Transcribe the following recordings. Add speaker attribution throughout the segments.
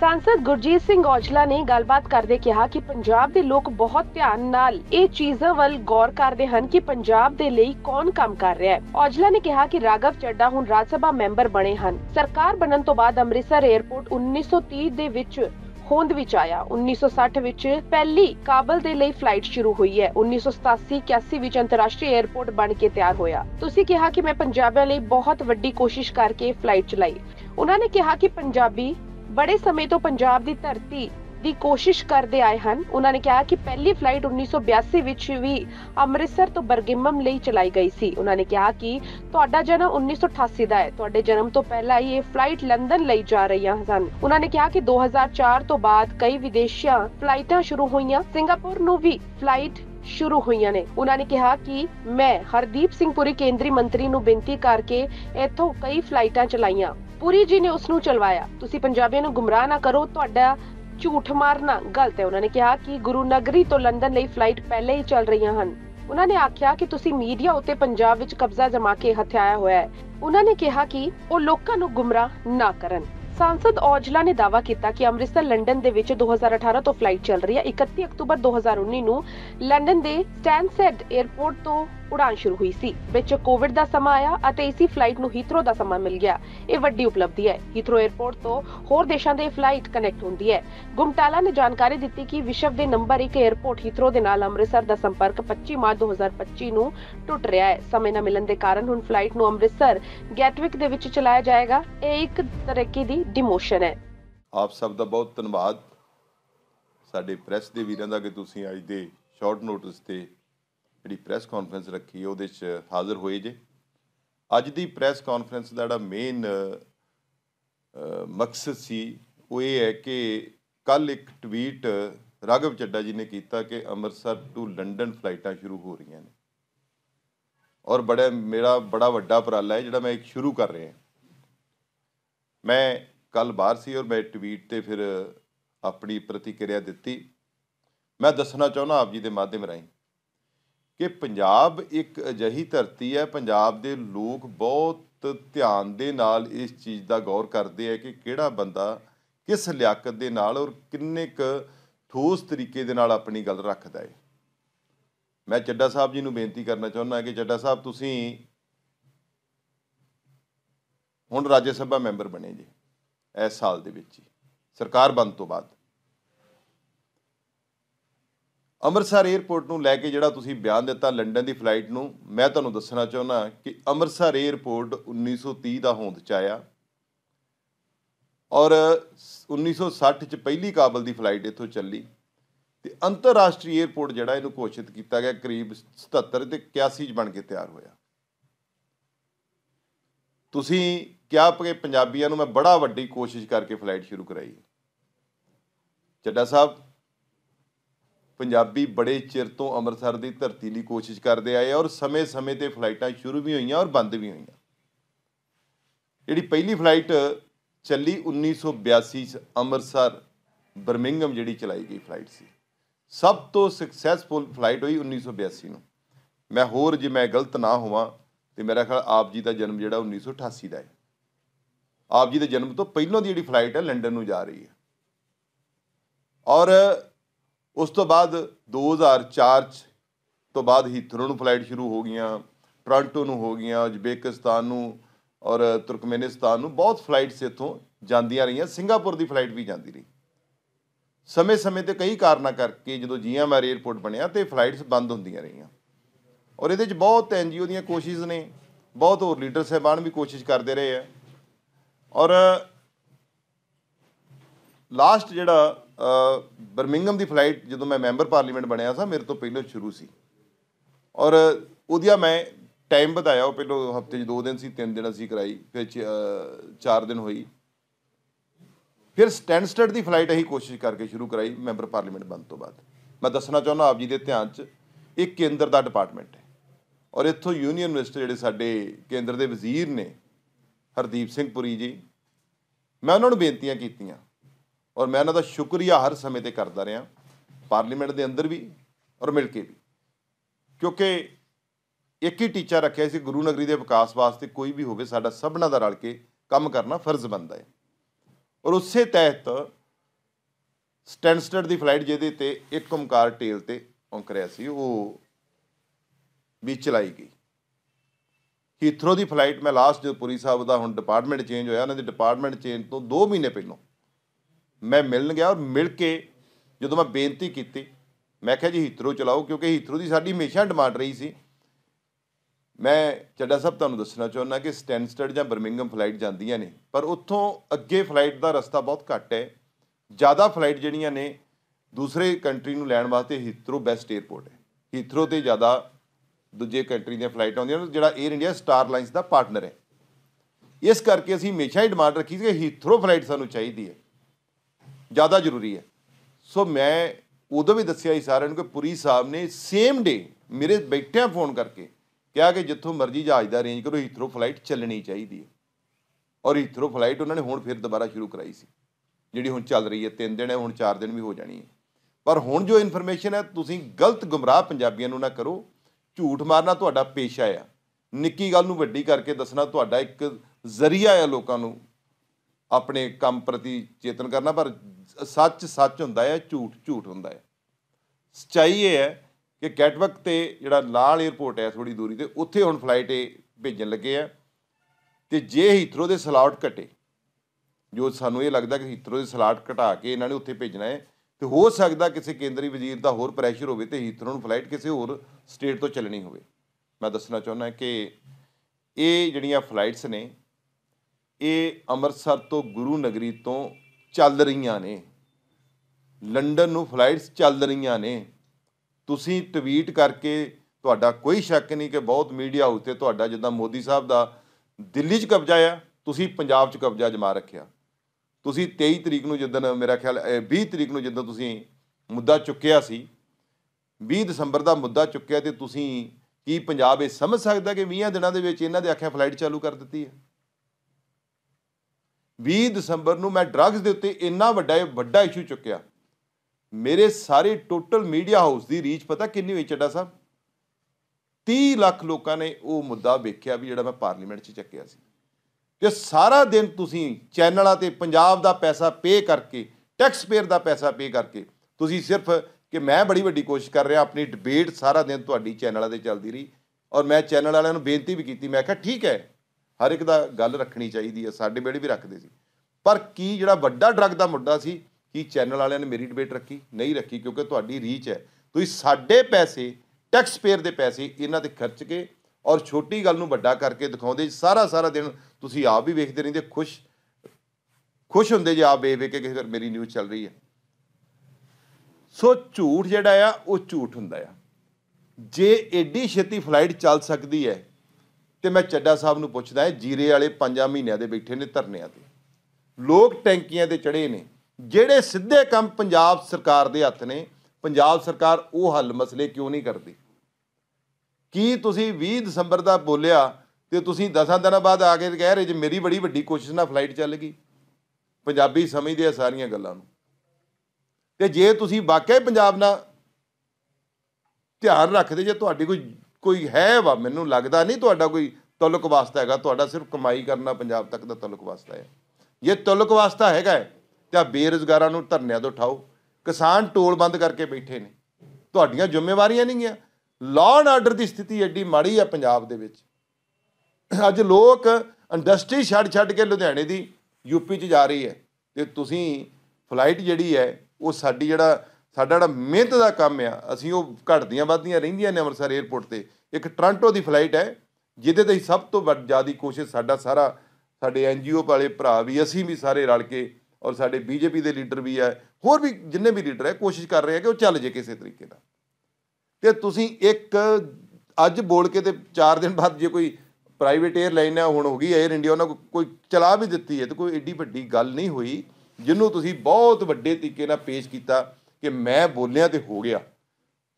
Speaker 1: ਸਾਂਸਦ ਗੁਰਜੀਤ ਸਿੰਘ ਔਜਲਾ ਨੇ ਗੱਲਬਾਤ ਕਰਦੇ ਕਿਹਾ ਕਿ ਪੰਜਾਬ ਦੇ ਲੋਕ ਬਹੁਤ ਧਿਆਨ ਨਾਲ ਇਹ ਚੀਜ਼ਾਂ ਵੱਲ ਗੌਰ ਕਰਦੇ ਹਨ ਕਿ ਪੰਜਾਬ ਦੇ ਲਈ ਕੌਣ ਕੰਮ ਕਰ ਰਿਹਾ ਹੈ ਔਜਲਾ ਨੇ ਕਿਹਾ ਕਿ ਰਾਗਵ ਚੱਡਾ ਹੁਣ ਰਾਜ ਸਭਾ ਮੈਂਬਰ ਬਣੇ ਹਨ ਸਰਕਾਰ ਬਣਨ ਤੋਂ ਬਾਅਦ ਅੰਮ੍ਰਿਤਸਰ 에ਅਰਪੋਰਟ 1930 ਦੇ ਵਿੱਚ ਹੋਂਦ ਵਿੱਚ ਆਇਆ 1960 ਵਿੱਚ ਪਹਿਲੀ ਕਾਬਲ ਦੇ ਲਈ ਫਲਾਈਟ ਸ਼ੁਰੂ ਹੋਈ ਹੈ 1987-81 ਵਿੱਚ ਅੰਤਰਰਾਸ਼ਟਰੀ 에ਅਰਪੋਰਟ ਬਣ ਕੇ ਤਿਆਰ ਹੋਇਆ ਤੁਸੀਂ ਕਿਹਾ ਕਿ ਮੈਂ ਪੰਜਾਬੀਆਂ ਲਈ ਬਹੁਤ ਵੱਡੀ ਕੋਸ਼ਿਸ਼ ਕਰਕੇ ਫਲਾਈਟ ਚਲਾਈ ਉਹਨਾਂ ਨੇ ਕਿਹਾ ਕਿ ਪੰਜਾਬੀ ਬੜੇ ਸਮੇਂ ਤੋਂ ਪੰਜਾਬ ਦੀ ਧਰਤੀ ਦੀ ਕੋਸ਼ਿਸ਼ ਕਰਦੇ ਆਏ ਹਨ ਉਹਨਾਂ ਨੇ ਕਿਹਾ ਕਿ ਪਹਿਲੀ ਫਲਾਈਟ 1982 ਵਿੱਚ ਵੀ ਅੰਮ੍ਰਿਤਸਰ ਤੋਂ ਬਰਗਿੰਮਮ ਲਈ ਚਲਾਈ ਗਈ ਸੀ ਉਹਨਾਂ ਨੇ ਕਿਹਾ ਕਿ ਤੁਹਾਡਾ ਜਨਮ 1988 ਦਾ ਹੈ ਤੁਹਾਡੇ ਜਨਮ ਤੋਂ ਪਹਿਲਾਂ ਹੀ ਇਹ ਫਲਾਈਟ ਲੰਡਨ ਲਈ ਜਾ ਰਹੀਆਂ ਸਨ ਉਹਨਾਂ ਨੇ ਕਿਹਾ ਕਿ 2004 ਤੋਂ ਬਾਅਦ ਕਈ ਵਿਦੇਸ਼ੀਆਂ ਫਲਾਈਟਾਂ ਸ਼ੁਰੂ ਹੋਈਆਂ ਸਿੰਗਾਪੁਰ ਨੂੰ ਵੀ ਫਲਾਈਟ ਸ਼ੁਰੂ ਹੋਈਆਂ ਨੇ ਉਹਨਾਂ ਨੇ ਕਿਹਾ ਕਿ ਮੈਂ ਹਰਦੀਪ ਸਿੰਘ ਪੁਰੀ ਕੇਂਦਰੀ ਮੰਤਰੀ ਨੂੰ ਬੇਨਤੀ ਕਰਕੇ ਇੱਥੋਂ ਕਈ ਫਲਾਈਟਾਂ ਚਲਾਈਆਂ ਪੁਰੀ ਜੀ ਨੇ ਉਸ ਨੂੰ ਚਲਵਾਇਆ ਤੁਸੀਂ ਪੰਜਾਬੀਆਂ ਨੂੰ ਗੁੰਮਰਾਹ ਨਾ ਕਰੋ ਤੁਹਾਡਾ ਝੂਠ ਮਾਰਨਾ ਗਲਤ ਹੈ ਉਹਨਾਂ ਨੇ ਕਿਹਾ ਕਿ ਗੁਰੂ ਨਗਰੀ ਤੋਂ ਲੰਡਨ ਲਈ ਫਲਾਈਟ ਪਹਿਲੇ ਹੀ ਚੱਲ ਰਹੀਆਂ ਹਨ ਉਹਨਾਂ ਨੇ ਆਖਿਆ ਕਿ ਤੁਸੀਂ ਮੀਡੀਆ ਉੱਤੇ ਪੰਜਾਬ ਵਿੱਚ ਕਬਜ਼ਾ ਜਮਾ ਕੇ ਹਥਿਆਇਆ ਹੋਇਆ ਹੈ ਉਹਨਾਂ ਨੇ ਕਿਹਾ ਕਿ ਉਹ ਲੋਕਾਂ ਨੂੰ ਗੁੰਮਰਾਹ ਨਾ ਕਰਨ ਸਾਂਸਦ ਔਜਲਾ ਨੇ ਦਾਵਾ ਕੀਤਾ ਕਿ ਅੰਮ੍ਰਿਤਸਰ ਲੰਡਨ ਦੇ ਵਿੱਚ 2018 ਤੋਂ ਫਲਾਈਟ ਚੱਲ ਰਹੀ ਹੈ 31 ਅਕਤੂਬਰ 2019 ਨੂੰ ਲੰਡਨ ਦੇ ਸਟੈਂਸੈਡ 에ਅਰਪੋਰਟ ਤੋਂ ਉਡਾਨ ਸ਼ੁਰੂ ਹੋਈ ਸੀ ਵਿੱਚ ਕੋਵਿਡ ਦਾ ਸਮਾਂ ਆਇਆ ਅਤੇ ਇਸੇ ਫਲਾਈਟ ਨੂੰ ਹੀਥਰੋ ਦਾ ਸਮਾਂ ਮਿਲ ਗਿਆ ਇਹ ਵੱਡੀ ਉਪਲਬਧੀ ਹੈ ਹੀਥਰੋ 에ਅਰਪੋਰਟ ਤੋਂ ਹੋਰ ਦੇਸ਼ਾਂ ਦੇ ਫਲਾਈਟ ਕਨੈਕਟ ਹੁੰਦੀ ਹੈ ਗੁਮਟਾਲਾ ਨੇ ਜਾਣਕਾਰੀ ਦਿੱਤੀ ਕਿ ਵਿਸ਼ਵ ਦੇ ਨੰਬਰ 1 에ਅਰਪੋਰਟ ਹੀਥਰੋ ਦੇ ਨਾਲ ਅੰਮ੍ਰਿਤਸਰ ਦਾ ਸੰਪਰਕ 25 ਮਾਰਚ 2025 ਨੂੰ ਟੁੱਟ ਰਿਹਾ ਹੈ ਸਮੇਂ ਨਾ ਮਿਲਣ ਦੇ ਕਾਰਨ ਹੁਣ ਫਲਾਈਟ ਨੂੰ ਅੰਮ੍ਰਿਤਸਰ ਗੈਟਵਿਕ ਦੇ ਵਿੱਚ ਚਲਾਇਆ ਜਾਏਗਾ ਇਹ ਇੱਕ ਤਰੱਕੀ ਦੀ ਡਿਮੋਸ਼ਨ ਹੈ
Speaker 2: ਆਪ ਸਭ ਦਾ ਬਹੁਤ ਧੰਨਵਾਦ ਸਾਡੇ ਪ੍ਰੈਸ ਦੇ ਵੀਰਾਂ ਦਾ ਕਿ ਤੁਸੀਂ ਅੱਜ ਦੇ ਸ਼ਾਰਟ ਨੋਟਿਸ ਤੇ ਜਿਹੜੀ ਪ੍ਰੈਸ ਕਾਨਫਰੰਸ ਰੱਖੀ ਹੈ ਉਹਦੇ ਵਿੱਚ ਹਾਜ਼ਰ ਹੋਏ ਜੇ ਅੱਜ ਦੀ ਪ੍ਰੈਸ ਕਾਨਫਰੰਸ ਦਾ ਜਿਹੜਾ ਮੇਨ ਮਕਸਦ ਸੀ ਉਹ ਇਹ ਹੈ ਕਿ ਕੱਲ ਇੱਕ ਟਵੀਟ ਰਾਘਵ ਚੱਡਾ ਜੀ ਨੇ ਕੀਤਾ ਕਿ ਅੰਮ੍ਰਿਤਸਰ ਟੂ ਲੰਡਨ ਫਲਾਈਟਾਂ ਸ਼ੁਰੂ ਹੋ ਰਹੀਆਂ ਨੇ ਔਰ ਬੜਾ ਮੇਰਾ ਬੜਾ ਵੱਡਾ ਪ੍ਰਾਲਾ ਹੈ ਜਿਹੜਾ ਮੈਂ ਇੱਕ ਸ਼ੁਰੂ ਕਰ ਰਿਹਾ ਮੈਂ ਕੱਲ ਬਾਹਰ ਸੀ ਔਰ ਮੈਂ ਟਵੀਟ ਤੇ ਫਿਰ ਆਪਣੀ ਪ੍ਰਤੀਕਿਰਿਆ ਦਿੱਤੀ ਮੈਂ ਦੱਸਣਾ ਚਾਹੁੰਦਾ ਆਪ ਜੀ ਦੇ ਮਾਧਿਅਮ ਰਾਹੀਂ ਕਿ ਪੰਜਾਬ ਇੱਕ ਅਜਹੀ ਧਰਤੀ ਹੈ ਪੰਜਾਬ ਦੇ ਲੋਕ ਬਹੁਤ ਧਿਆਨ ਦੇ ਨਾਲ ਇਸ ਚੀਜ਼ ਦਾ ਗੌਰ ਕਰਦੇ ਆ ਕਿ ਕਿਹੜਾ ਬੰਦਾ ਕਿਸ ਲਿਆਕਤ ਦੇ ਨਾਲ ਔਰ ਕਿੰਨੇ ਕੁ ਠੋਸ ਤਰੀਕੇ ਦੇ ਨਾਲ ਆਪਣੀ ਗੱਲ ਰੱਖਦਾ ਹੈ ਮੈਂ ਚੱਡਾ ਸਾਹਿਬ ਜੀ ਨੂੰ ਬੇਨਤੀ ਕਰਨਾ ਚਾਹੁੰਦਾ ਕਿ ਚੱਡਾ ਸਾਹਿਬ ਤੁਸੀਂ ਹੁਣ ਰਾਜ ਸਭਾ ਮੈਂਬਰ ਬਣੇ ਜੀ ਇਸ ਸਾਲ ਦੇ ਵਿੱਚ ਹੀ ਸਰਕਾਰ ਬਣ ਤੋਂ ਬਾਅਦ ਅੰਮ੍ਰਿਤਸਰ 에어ਪੋਰਟ ਨੂੰ ਲੈ ਕੇ ਜਿਹੜਾ ਤੁਸੀਂ ਬਿਆਨ ਦਿੱਤਾ ਲੰਡਨ ਦੀ ਫਲਾਈਟ ਨੂੰ ਮੈਂ ਤੁਹਾਨੂੰ ਦੱਸਣਾ ਚਾਹੁੰਦਾ ਕਿ ਅੰਮ੍ਰਿਤਸਰ 에어ਪੋਰਟ 1930 ਦਾ ਹੋਂਦ ਚ ਆਇਆ ਔਰ 1960 ਚ ਪਹਿਲੀ ਕਾਬਲ ਦੀ ਫਲਾਈਟ ਇੱਥੋਂ ਚੱਲੀ ਤੇ ਅੰਤਰਰਾਸ਼ਟਰੀ 에어ਪੋਰਟ ਜਿਹੜਾ ਇਹਨੂੰ ਘੋਸ਼ਿਤ ਕੀਤਾ ਗਿਆ ਕਰੀਬ 77 ਤੇ 81 ਚ ਬਣ ਕੇ ਤਿਆਰ ਹੋਇਆ ਤੁਸੀਂ ਕਿਹਾ ਕਿ ਪੰਜਾਬੀਆਂ ਨੂੰ ਮੈਂ ਬੜਾ ਵੱਡੀ ਕੋਸ਼ਿਸ਼ ਕਰਕੇ ਫਲਾਈਟ ਸ਼ੁਰੂ ਕਰਾਈ ਚੱਡਾ ਸਾਹਿਬ ਪੰਜਾਬੀ ਬੜੇ ਚਿਰ ਤੋਂ ਅੰਮ੍ਰਿਤਸਰ ਦੀ ਧਰਤੀ ਲਈ ਕੋਸ਼ਿਸ਼ ਕਰਦੇ ਆਏ ਔਰ ਸਮੇਂ-ਸਮੇਂ ਤੇ ਫਲਾਈਟਾਂ ਸ਼ੁਰੂ ਵੀ ਹੋਈਆਂ ਔਰ ਬੰਦ ਵੀ ਹੋਈਆਂ ਜਿਹੜੀ ਪਹਿਲੀ ਫਲਾਈਟ ਚੱਲੀ 1982 ਚ ਅੰਮ੍ਰਿਤਸਰ ਬਰਮਿੰਗਮ ਜਿਹੜੀ ਚਲਾਈ ਗਈ ਫਲਾਈਟ ਸੀ ਸਭ ਤੋਂ ਸਕਸੈਸਫੁਲ ਫਲਾਈਟ ਹੋਈ 1982 ਨੂੰ ਮੈਂ ਹੋਰ ਜੇ ਮੈਂ ਗਲਤ ਨਾ ਹੋਵਾਂ ਤੇ ਮੇਰਾ ਖਿਆਲ ਆਪ ਜੀ ਦਾ ਜਨਮ ਜਿਹੜਾ 1988 ਦਾ ਹੈ ਆਪ ਜੀ ਦੇ ਜਨਮ ਤੋਂ ਪਹਿਲਾਂ ਦੀ ਜਿਹੜੀ ਫਲਾਈਟ ਹੈ ਲੰਡਨ ਨੂੰ ਜਾ ਰਹੀ ਹੈ ਔਰ ਉਸ ਤੋਂ ਬਾਅਦ 2004 ਚ ਤੋਂ ਬਾਅਦ ਹੀ ਨੂੰ ਫਲਾਈਟ ਸ਼ੁਰੂ ਹੋ ਗਈਆਂ ਟ੍ਰਾਂਟੋ ਨੂੰ ਹੋ ਗਈਆਂ ਉਜ਼ਬੇਕਿਸਤਾਨ ਨੂੰ ਔਰ ਤੁਰਕਮੇਨਿਸਤਾਨ ਨੂੰ ਬਹੁਤ ਫਲਾਈਟਸ ਇੱਥੋਂ ਜਾਂਦੀਆਂ ਰਹੀਆਂ ਸਿੰਗਾਪੁਰ ਦੀ ਫਲਾਈਟ ਵੀ ਜਾਂਦੀ ਰਹੀ ਸਮੇਂ-ਸਮੇਂ ਤੇ ਕਈ ਕਾਰਨਾਂ ਕਰਕੇ ਜਦੋਂ ਜੀਐਮਆਰ 에어ਪੋਰਟ ਬਣਿਆ ਤੇ ਫਲਾਈਟਸ ਬੰਦ ਹੁੰਦੀਆਂ ਰਹੀਆਂ ਔਰ ਇਹਦੇ 'ਚ ਬਹੁਤ ਐਨਜੀਓ ਦੀਆਂ ਕੋਸ਼ਿਸ਼ਾਂ ਨੇ ਬਹੁਤ ਹੋਰ ਲੀਡਰ ਸਹਿਬਾਨ ਵੀ ਕੋਸ਼ਿਸ਼ ਕਰਦੇ ਰਹੇ ਆ ਔਰ ਲਾਸਟ ਜਿਹੜਾ ਬਰਮਿੰਗਮ ਦੀ ਫਲਾਈਟ ਜਦੋਂ ਮੈਂ ਮੈਂਬਰ ਪਾਰਲੀਮੈਂਟ ਬਣਿਆ ਸੀ ਮੇਰੇ ਤੋਂ ਪਹਿਲਾਂ ਸ਼ੁਰੂ ਸੀ ਔਰ ਉਹਦੀਆਂ ਮੈਂ ਟਾਈਮ ਵਧਾਇਆ ਉਹ ਪਹਿਲੋ ਹਫਤੇ 'ਚ 2 ਦਿਨ ਸੀ 3 ਦਿਨ ਅਸੀਂ ਕਰਾਈ ਫਿਰ 4 ਦਿਨ ਹੋਈ ਫਿਰ ਸਟੈਂਡਸਟਡ ਦੀ ਫਲਾਈਟ ਅਸੀਂ ਕੋਸ਼ਿਸ਼ ਕਰਕੇ ਸ਼ੁਰੂ ਕਰਾਈ ਮੈਂਬਰ ਪਾਰਲੀਮੈਂਟ ਬਣਨ ਤੋਂ ਬਾਅਦ ਮੈਂ ਦੱਸਣਾ ਚਾਹੁੰਦਾ ਆਪ ਜੀ ਦੇ ਧਿਆਨ 'ਚ ਇਹ ਕੇਂਦਰ ਦਾ ਡਿਪਾਰਟਮੈਂਟ ਹੈ ਔਰ ਇੱਥੋਂ ਯੂਨੀਅਨ ਮਿਨਿਸਟਰ ਜਿਹੜੇ ਸਾਡੇ ਕੇਂਦਰ ਦੇ ਵਜ਼ੀਰ ਨੇ ਹਰਦੀਪ ਸਿੰਘ ਪੁਰੀ ਜੀ ਮੈਂ ਉਹਨਾਂ ਨੂੰ ਬੇਨਤੀਆਂ ਕੀਤੀਆਂ ਔਰ ਮੈਂ ਇਹਨਾਂ ਦਾ ਸ਼ੁਕਰੀਆ ਹਰ ਸਮੇਂ ਤੇ ਕਰਦਾ ਰਿਹਾ ਪਾਰਲੀਮੈਂਟ ਦੇ ਅੰਦਰ ਵੀ ਔਰ ਮਿਲ ਕੇ ਵੀ ਕਿਉਂਕਿ ਇੱਕ ਹੀ ਟੀਚਾ ਰੱਖਿਆ ਸੀ ਗੁਰੂ ਨਗਰੀ ਦੇ ਵਿਕਾਸ ਵਾਸਤੇ ਕੋਈ ਵੀ ਹੋਵੇ ਸਾਡਾ ਸਭਨਾ ਦਾ ਰਲ ਕੇ ਕੰਮ ਕਰਨਾ ਫਰਜ਼ ਬਣਦਾ ਹੈ ਔਰ ਉਸੇ ਤਹਿਤ ਸਟੈਂਸਟਡ ਦੀ ਫਲਾਈਟ ਜਿਹਦੇ ਤੇ ਇੱਕ ਓਮਕਾਰ ਟੇਲ ਤੇ ਔਂਕ ਸੀ ਉਹ ਵੀ ਚਲਾਈ ਗਈ ਹੀਥਰੋ ਦੀ ਫਲਾਈਟ ਮੈਂ ਲਾਸਟ ਜੋ ਪੁਰੀ ਸਾਹਿਬ ਦਾ ਹੁਣ ਡਿਪਾਰਟਮੈਂਟ ਚੇਂਜ ਹੋਇਆ ਉਹਨਾਂ ਦੇ ਡਿਪਾਰਟਮੈਂਟ ਚੇਂਜ ਤੋਂ 2 ਮਹੀਨੇ ਪਹਿਲਾਂ ਮੈਂ ਮਿਲਣ ਗਿਆ ਔਰ ਮਿਲ ਕੇ ਜਦੋਂ ਮੈਂ ਬੇਨਤੀ ਕੀਤੀ ਮੈਂ ਕਿਹਾ ਜੀ ਹੀਥਰੋ ਚਲਾਓ ਕਿਉਂਕਿ ਹੀਥਰੋ ਦੀ ਸਾਡੀ ਹਮੇਸ਼ਾ ਡਿਮਾਂਡ ਰਹੀ ਸੀ ਮੈਂ ਚੱਡਾ ਸਾਹਿਬ ਤੁਹਾਨੂੰ ਦੱਸਣਾ ਚਾਹੁੰਦਾ ਕਿ ਸਟੈਂਸਟਡ ਜਾਂ ਬਰਮਿੰਗਮ ਫਲਾਈਟ ਜਾਂਦੀਆਂ ਨੇ ਪਰ ਉੱਥੋਂ ਅੱਗੇ ਫਲਾਈਟ ਦਾ ਰਸਤਾ ਬਹੁਤ ਘੱਟ ਹੈ ਜ਼ਿਆਦਾ ਫਲਾਈਟ ਜਿਹੜੀਆਂ ਨੇ ਦੂਸਰੇ ਕੰਟਰੀ ਨੂੰ ਲੈਣ ਵਾਸਤੇ ਹੀਥਰੋ ਬੈਸਟ 에ਅਰਪੋਰਟ ਹੈ ਹੀਥਰੋ ਤੇ ਜ਼ਿਆਦਾ ਦੂਜੇ ਕੰਟਰੀ ਦੀਆਂ ਫਲਾਈਟ ਆਉਂਦੀਆਂ ਨੇ ਜਿਹੜਾ 에ਅਰ ਇੰਡੀਆ ਸਟਾਰ ਲਾਈਨਸ ਦਾ ਪਾਰਟਨਰ ਹੈ ਇਸ ਕਰਕੇ ਅਸੀਂ ਹਮੇਸ਼ਾ ਹੀ ਡਿਮਾਂਡ ਰੱਖੀ ਸੀ ਕਿ ਹੀਥਰੋ ਫਲਾਈਟ ਸਾਨੂੰ ਚਾਹੀਦੀ ਹੈ ਜ਼ਿਆਦਾ ਜ਼ਰੂਰੀ ਹੈ ਸੋ ਮੈਂ ਉਦੋਂ ਵੀ ਦੱਸਿਆ ਸੀ ਸਾਰਿਆਂ ਨੂੰ ਕਿ ਪੁਰੀ ਸਾਹਿਬ ਨੇ ਸੇਮ ਡੇ ਮੇਰੇ ਬੈਠਿਆਂ ਫੋਨ ਕਰਕੇ ਕਿਹਾ ਕਿ ਜਿੱਥੋਂ ਮਰਜ਼ੀ ਜਹਾਜ਼ ਦਾ ਅਰੇਂਜ ਕਰੋ ਹੀਥਰੋ ਫਲਾਈਟ ਚੱਲਣੀ ਚਾਹੀਦੀ ਹੈ ਔਰ ਹੀਥਰੋ ਫਲਾਈਟ ਉਹਨਾਂ ਨੇ ਹੁਣ ਫਿਰ ਦੁਬਾਰਾ ਸ਼ੁਰੂ ਕਰਾਈ ਸੀ ਜਿਹੜੀ ਹੁਣ ਚੱਲ ਰਹੀ ਹੈ 3 ਦਿਨ ਹੈ ਹੁਣ 4 ਦਿਨ ਵੀ ਹੋ ਜਾਣੀ ਹੈ ਪਰ ਹੁਣ ਜੋ ਇਨਫੋਰਮੇਸ਼ਨ ਹੈ ਤੁਸੀਂ ਗਲਤ ਗੁੰਮਰਾਹ ਪੰਜਾਬੀਆਂ ਨੂੰ ਨਾ ਕਰੋ ਝੂਠ ਮਾਰਨਾ ਤੁਹਾਡਾ ਪੇਸ਼ਾ ਹੈ ਨਿੱਕੀ ਗੱਲ ਨੂੰ ਵੱਡੀ ਕਰਕੇ ਦੱਸਣਾ ਤੁਹਾਡਾ ਇੱਕ ਜ਼ਰੀਆ ਹੈ ਲੋਕਾਂ ਨੂੰ ਆਪਣੇ ਕੰਮ ਪ੍ਰਤੀ ਚੇਤਨ ਕਰਨਾ ਪਰ ਸੱਚ ਸੱਚ ਹੁੰਦਾ ਹੈ ਝੂਠ ਝੂਠ ਹੁੰਦਾ ਹੈ ਸਚਾਈ ਇਹ ਹੈ ਕਿ ਕੈਟਵਕ ਤੇ ਜਿਹੜਾ ਲਾਲ 에ਅਰਪੋਰਟ ਹੈ ਥੋੜੀ ਦੂਰੀ ਤੇ ਉੱਥੇ ਹੁਣ ਫਲਾਈਟ ਭੇਜਣ ਲੱਗੇ ਆ ਤੇ ਜੇ ਹੀਥਰੋ ਦੇ ਸਲਾਟ ਘਟੇ ਜੋ ਸਾਨੂੰ ਇਹ ਲੱਗਦਾ ਕਿ ਹੀਥਰੋ ਦੇ ਸਲਾਟ ਘਟਾ ਕੇ ਇਹਨਾਂ ਨੇ ਉੱਥੇ ਭੇਜਣਾ ਹੈ ਤੇ ਹੋ ਸਕਦਾ ਕਿਸੇ ਕੇਂਦਰੀ ਵਜ਼ੀਰ ਦਾ ਹੋਰ ਪ੍ਰੈਸ਼ਰ ਹੋਵੇ ਤੇ ਹੀਥਰੋ ਨੂੰ ਫਲਾਈਟ ਕਿਸੇ ਹੋਰ ਸਟੇਟ ਤੋਂ ਚੱਲਣੀ ਹੋਵੇ ਮੈਂ ਦੱਸਣਾ ਚਾਹੁੰਦਾ ਕਿ ਇਹ ਜਿਹੜੀਆਂ ਫਲਾਈਟਸ ਨੇ ਇਹ ਅੰਮ੍ਰਿਤਸਰ ਤੋਂ ਗੁਰੂ ਨਗਰੀ ਤੋਂ ਚੱਲ ਰਹੀਆਂ ਨੇ ਲੰਡਨ ਨੂੰ ਫਲਾਈਟਸ ਚੱਲ ਰਹੀਆਂ ਨੇ ਤੁਸੀਂ ਟਵੀਟ ਕਰਕੇ ਤੁਹਾਡਾ ਕੋਈ ਸ਼ੱਕ ਨਹੀਂ ਕਿ ਬਹੁਤ ਮੀਡੀਆ ਉੱਤੇ ਤੁਹਾਡਾ ਜਿੱਦਾਂ ਮੋਦੀ ਸਾਹਿਬ ਦਾ ਦਿੱਲੀ 'ਚ ਕਬਜ਼ਾ ਆ ਤੁਸੀਂ ਪੰਜਾਬ 'ਚ ਕਬਜ਼ਾ ਜਮਾ ਰੱਖਿਆ ਤੁਸੀਂ 23 ਤਰੀਕ ਨੂੰ ਜਿੱਦਾਂ ਮੇਰਾ ਖਿਆਲ 20 ਤਰੀਕ ਨੂੰ ਜਿੱਦਾਂ ਤੁਸੀਂ ਮੁੱਦਾ ਚੁੱਕਿਆ ਸੀ 20 ਦਸੰਬਰ ਦਾ ਮੁੱਦਾ ਚੁੱਕਿਆ ਤੇ ਤੁਸੀਂ ਕੀ ਪੰਜਾਬ ਇਹ ਸਮਝ ਸਕਦਾ ਕਿ 20 ਦਿਨਾਂ ਦੇ ਵਿੱਚ ਇਹਨਾਂ ਦੇ ਆਖਿਆ ਫਲਾਈਟ ਚਾਲੂ ਕਰ ਦਿੱਤੀ ਹੈ 20 ਦਸੰਬਰ ਨੂੰ ਮੈਂ ਡਰੱਗਸ ਦੇ ਉੱਤੇ ਇੰਨਾ ਵੱਡਾ ਵੱਡਾ ਇਸ਼ੂ ਚੁੱਕਿਆ ਮੇਰੇ ਸਾਰੇ ਟੋਟਲ ਮੀਡੀਆ ਹਾਊਸ ਦੀ ਰੀਚ ਪਤਾ ਕਿੰਨੀ ਹੋਈ ਚੱਡਾ ਸਾਹਿਬ 30 ਲੱਖ ਲੋਕਾਂ ਨੇ ਉਹ ਮੁੱਦਾ ਵੇਖਿਆ ਵੀ ਜਿਹੜਾ ਮੈਂ ਪਾਰਲੀਮੈਂਟ 'ਚ ਚੱਕਿਆ ਸੀ ਤੇ ਸਾਰਾ ਦਿਨ ਤੁਸੀਂ ਚੈਨਲਾਂ ਤੇ ਪੰਜਾਬ ਦਾ ਪੈਸਾ ਪੇ ਕਰਕੇ ਟੈਕਸ ਪੇਅਰ ਦਾ ਪੈਸਾ ਪੇ ਕਰਕੇ ਤੁਸੀਂ ਸਿਰਫ ਕਿ ਮੈਂ ਬੜੀ ਵੱਡੀ ਕੋਸ਼ਿਸ਼ ਕਰ ਰਿਹਾ ਆਪਣੀ ਡਿਬੇਟ ਸਾਰਾ ਦਿਨ ਤੁਹਾਡੀ ਚੈਨਲਾਂ ਤੇ ਚੱਲਦੀ ਰਹੀ ਔਰ ਮੈਂ ਚੈਨਲ ਵਾਲਿਆਂ ਨੂੰ ਬੇਨਤੀ ਵੀ ਕੀਤੀ ਮੈਂ ਕਿਹਾ ਠੀਕ ਹੈ ਹਰ ਇੱਕ ਦਾ ਗੱਲ ਰੱਖਣੀ ਚਾਹੀਦੀ ਹੈ ਸਾਡੇ ਵੇੜੇ ਵੀ ਰੱਖਦੇ ਸੀ ਪਰ ਕੀ ਜਿਹੜਾ ਵੱਡਾ ਡਰਗ ਦਾ ਮੁੱਦਾ ਸੀ ਕੀ ਚੈਨਲ ਵਾਲਿਆਂ ਨੇ ਮੇਰੀ ਡਿਬੇਟ ਰੱਖੀ ਨਹੀਂ ਰੱਖੀ ਕਿਉਂਕਿ ਤੁਹਾਡੀ ਰੀਚ ਹੈ ਤੁਸੀਂ ਸਾਡੇ ਪੈਸੇ ਟੈਕਸ ਪੇਅਰ ਦੇ ਪੈਸੇ ਇਹਨਾਂ ਤੇ ਖਰਚ ਕੇ ਔਰ ਛੋਟੀ ਗੱਲ ਨੂੰ ਵੱਡਾ ਕਰਕੇ ਦਿਖਾਉਂਦੇ ਸਾਰਾ ਸਾਰਾ ਦਿਨ ਤੁਸੀਂ ਆਪ ਵੀ ਵੇਖਦੇ ਰਹਿੰਦੇ ਖੁਸ਼ ਖੁਸ਼ ਹੁੰਦੇ ਜੇ ਆਪ ਵੇਖ ਕੇ ਕਿਸੇ ਮੇਰੀ ਨਿਊਜ਼ ਚੱਲ ਰਹੀ ਹੈ ਸੋ ਝੂਠ ਜਿਹੜਾ ਆ ਉਹ ਝੂਠ ਹੁੰਦਾ ਆ ਜੇ ਐਡੀ ਛੇਤੀ ਫਲਾਈਟ ਚੱਲ ਸਕਦੀ ਹੈ ਤੇ ਮੈਂ ਚੱਡਾ ਸਾਹਿਬ ਨੂੰ ਪੁੱਛਦਾ ਹੈ ਜੀਰੇ ਵਾਲੇ 5 ਮਹੀਨਿਆਂ ਦੇ ਬੈਠੇ ਨੇ ਧਰਨਿਆਂ ਤੇ ਲੋਕ ਟੈਂਕੀਆਂ ਦੇ ਚੜੇ ਨੇ ਜਿਹੜੇ ਸਿੱਧੇ ਕੰਮ ਪੰਜਾਬ ਸਰਕਾਰ ਦੇ ਹੱਥ ਨੇ ਪੰਜਾਬ ਸਰਕਾਰ ਉਹ ਹੱਲ ਮਸਲੇ ਕਿਉਂ ਨਹੀਂ ਕਰਦੀ ਕੀ ਤੁਸੀਂ 20 ਦਸੰਬਰ ਦਾ ਬੋਲਿਆ ਤੇ ਤੁਸੀਂ 10 ਦਿਨਾਂ ਬਾਅਦ ਆ ਕੇ ਕਹਿ ਰਹੇ ਜੇ ਮੇਰੀ ਬੜੀ ਵੱਡੀ ਕੋਸ਼ਿਸ਼ ਨਾਲ ਫਲਾਈਟ ਚੱਲ ਗਈ ਪੰਜਾਬੀ ਸਮਝਦੇ ਆ ਸਾਰੀਆਂ ਗੱਲਾਂ ਨੂੰ ਤੇ ਜੇ ਤੁਸੀਂ ਵਾਕਿਆ ਪੰਜਾਬ ਨਾਲ ਧਿਆਨ ਰੱਖਦੇ ਜੇ ਤੁਹਾਡੀ ਕੋਈ ਕੋਈ ਹੈ ਵਾ ਮੈਨੂੰ ਲੱਗਦਾ ਨਹੀਂ ਤੁਹਾਡਾ ਕੋਈ ਤਲਕ ਵਾਸਤਾ ਹੈਗਾ ਤੁਹਾਡਾ ਸਿਰਫ ਕਮਾਈ ਕਰਨਾ ਪੰਜਾਬ ਤੱਕ ਦਾ ਤਲਕ ਵਾਸਤਾ ਹੈ ਇਹ ਤਲਕ ਵਾਸਤਾ ਹੈਗਾ ਤੇ ਆ ਬੇਰੋਜ਼ਗਾਰਾਂ ਨੂੰ ਧਰਨਿਆਂ ਤੋਂ ਉਠਾਓ ਕਿਸਾਨ ਟੋਲ ਬੰਦ ਕਰਕੇ ਬੈਠੇ ਨੇ ਤੁਹਾਡੀਆਂ ਜ਼ਿੰਮੇਵਾਰੀਆਂ ਨਹੀਂ ਗਿਆ ਲਾਅ ਐਂਡ ਆਰਡਰ ਦੀ ਸਥਿਤੀ ਐਡੀ ਮਾੜੀ ਹੈ ਪੰਜਾਬ ਦੇ ਵਿੱਚ ਅੱਜ ਲੋਕ ਇੰਡਸਟਰੀ ਛੱਡ ਛੱਡ ਕੇ ਲੁਧਿਆਣੇ ਦੀ ਯੂਪੀ 'ਚ ਜਾ ਰਹੀ ਹੈ ਤੇ ਤੁਸੀਂ ਫਲਾਈਟ ਜਿਹੜੀ ਹੈ ਉਹ ਸਾਡੀ ਜਿਹੜਾ ਸਾਡਾ ਜਿਹੜਾ ਮਿਹਨਤ ਦਾ ਕੰਮ ਆ ਅਸੀਂ ਉਹ ਘਟਦੀਆਂ ਵੱਧਦੀਆਂ ਰਹਿੰਦੀਆਂ ਨੇ ਅੰਮ੍ਰਿਤਸਰ 에ਅਰਪੋਰਟ ਤੇ ਇੱਕ ਟ੍ਰਾਂਟੋ ਦੀ ਫਲਾਈਟ ਹੈ ਜਿਹਦੇ ਤੇ ਸਭ ਤੋਂ ਜ਼ਿਆਦਾ ਕੋਸ਼ਿਸ਼ ਸਾਡਾ ਸਾਰਾ ਸਾਡੇ ਐਨਜੀਓ ਵਾਲੇ ਭਰਾ ਵੀ ਅਸੀਂ ਵੀ ਸਾਰੇ ਰਲ ਕੇ ਔਰ ਸਾਡੇ ਬੀਜੇਪੀ ਦੇ ਲੀਡਰ ਵੀ ਹੈ ਹੋਰ ਵੀ ਜਿੰਨੇ ਵੀ ਲੀਡਰ ਹੈ ਕੋਸ਼ਿਸ਼ ਕਰ ਰਹੇ ਆ ਕਿ ਉਹ ਚੱਲ ਜੇ ਕਿਸੇ ਤਰੀਕੇ ਨਾਲ ਤੇ ਤੁਸੀਂ ਇੱਕ ਅੱਜ ਬੋਲ ਕੇ ਤੇ 4 ਦਿਨ ਬਾਅਦ ਜੇ ਕੋਈ ਪ੍ਰਾਈਵੇਟ 에ਅਰਲਾਈਨ ਹੈ ਹੁਣ ਹੋ ਗਈ 에ਅਰ ਇੰਡੀਆ ਉਹਨਾਂ ਕੋਈ ਚਲਾ ਵੀ ਦਿੱਤੀ ਹੈ ਤੇ ਕੋਈ ਏਡੀ ਵੱਡੀ ਗੱਲ ਨਹੀਂ ਹੋਈ ਜਿੰਨੂੰ ਤੁਸੀਂ ਬਹੁਤ ਵੱਡੇ ਤਰੀਕੇ ਨਾਲ ਪੇਸ਼ ਕੀਤਾ ਕਿ ਮੈਂ ਬੋਲਿਆ ਤੇ ਹੋ ਗਿਆ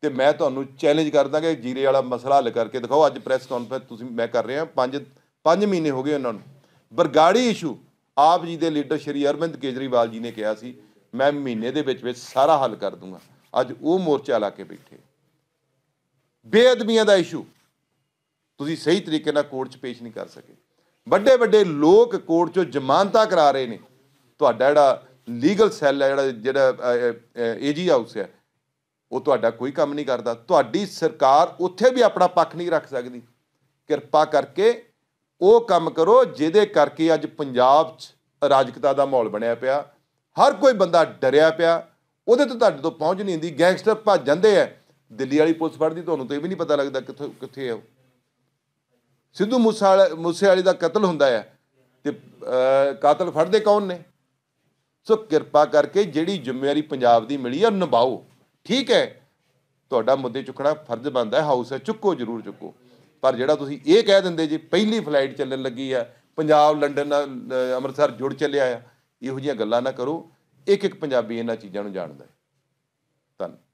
Speaker 2: ਤੇ ਮੈਂ ਤੁਹਾਨੂੰ ਚੈਲੰਜ ਕਰਦਾ ਕਿ ਜੀਰੇ ਵਾਲਾ ਮਸਲਾ ਹੱਲ ਕਰਕੇ ਦਿਖਾਓ ਅੱਜ ਪ੍ਰੈਸ ਕਾਨਫਰੰਸ ਤੁਸੀਂ ਮੈਂ ਕਰ ਰਿਹਾ ਪੰਜ ਪੰਜ ਮਹੀਨੇ ਹੋ ਗਏ ਉਹਨਾਂ ਨੂੰ ਬਰਗਾੜੀ ਇਸ਼ੂ ਆਪ ਜੀ ਦੇ ਲੀਡਰ ਸ਼੍ਰੀ ਅਰਵਿੰਦ ਕੇਜਰੀਵਾਲ ਜੀ ਨੇ ਕਿਹਾ ਸੀ ਮੈਂ ਮਹੀਨੇ ਦੇ ਵਿੱਚ ਵਿੱਚ ਸਾਰਾ ਹੱਲ ਕਰ ਦੂੰਗਾ ਅੱਜ ਉਹ ਮੋਰਚਾ ਲਾ ਕੇ ਬੈਠੇ ਬੇਅਦਬੀਆਂ ਦਾ ਇਸ਼ੂ ਤੁਸੀਂ ਸਹੀ ਤਰੀਕੇ ਨਾਲ ਕੋਰਟ 'ਚ ਪੇਸ਼ ਨਹੀਂ ਕਰ ਸਕੇ ਵੱਡੇ ਵੱਡੇ ਲੋਕ ਕੋਰਟ 'ਚੋਂ ਜ਼ਮਾਨਤਾ ਕਰਾ ਰਹੇ ਨੇ ਤੁਹਾਡਾ ਜਿਹੜਾ ਲੀਗਲ ਸੈੱਲ ਹੈ ਜਿਹੜਾ ਜਿਹੜਾ ਏਜੀ ਹਾਊਸ ਹੈ ਉਹ ਤੁਹਾਡਾ ਕੋਈ ਕੰਮ ਨਹੀਂ ਕਰਦਾ ਤੁਹਾਡੀ ਸਰਕਾਰ ਉੱਥੇ ਵੀ ਆਪਣਾ ਪੱਖ ਨਹੀਂ ਰੱਖ ਸਕਦੀ ਕਿਰਪਾ ਕਰਕੇ ਉਹ ਕੰਮ ਕਰੋ ਜਿਹਦੇ ਕਰਕੇ ਅੱਜ ਪੰਜਾਬ 'ਚ ਅਰਾਜਕਤਾ ਦਾ ਮਾਹੌਲ ਬਣਿਆ ਪਿਆ ਹਰ ਕੋਈ ਬੰਦਾ ਡਰਿਆ ਪਿਆ ਉਹਦੇ ਤੋਂ ਤੁਹਾਡੇ ਤੋਂ ਪਹੁੰਚ ਨਹੀਂ ਹੁੰਦੀ ਗੈਂਗਸਟਰ ਭੱਜ ਜਾਂਦੇ ਐ ਦਿੱਲੀ ਵਾਲੀ ਪੁਲਿਸ ਫੜਦੀ ਤੁਹਾਨੂੰ ਤੇ ਵੀ ਨਹੀਂ ਪਤਾ ਲੱਗਦਾ ਕਿੱਥੇ ਕਿੱਥੇ ਆ ਸਿੱਧੂ ਮੂਸੇ ਮੂਸੇਵਾਲੀ ਦਾ ਕਤਲ ਹੁੰਦਾ ਹੈ ਤੇ ਕਾਤਲ ਫੜਦੇ ਕੌਣ ਨੇ ਸੋ ਕਿਰਪਾ ਕਰਕੇ ਜਿਹੜੀ ਜ਼ਿੰਮੇਵਾਰੀ ਪੰਜਾਬ ਦੀ ਮਿਲੀ ਆ ਨਿਭਾਓ ਠੀਕ ਹੈ ਤੁਹਾਡਾ ਮੁੱਦੇ ਚੁੱਕਣਾ ਫਰਜ਼ ਬਣਦਾ ਹੈ ਹਾਊਸ ਹੈ ਚੁੱਕੋ ਜ਼ਰੂਰ ਚੁੱਕੋ ਪਰ ਜਿਹੜਾ ਤੁਸੀਂ ਇਹ ਕਹਿ ਦਿੰਦੇ ਜੀ ਪਹਿਲੀ ਫਲਾਈਟ ਚੱਲਣ ਲੱਗੀ ਆ ਪੰਜਾਬ ਲੰਡਨ ਨਾਲ ਅੰਮ੍ਰਿਤਸਰ ਜੁੜ ਚੱਲਿਆ ਆ ਇਹੋ ਜੀਆਂ ਗੱਲਾਂ ਨਾ ਕਰੋ ਇੱਕ ਇੱਕ ਪੰਜਾਬੀ ਇਹਨਾਂ ਚੀਜ਼ਾਂ ਨੂੰ ਜਾਣਦਾ ਹੈ ਧੰਨਵਾਦ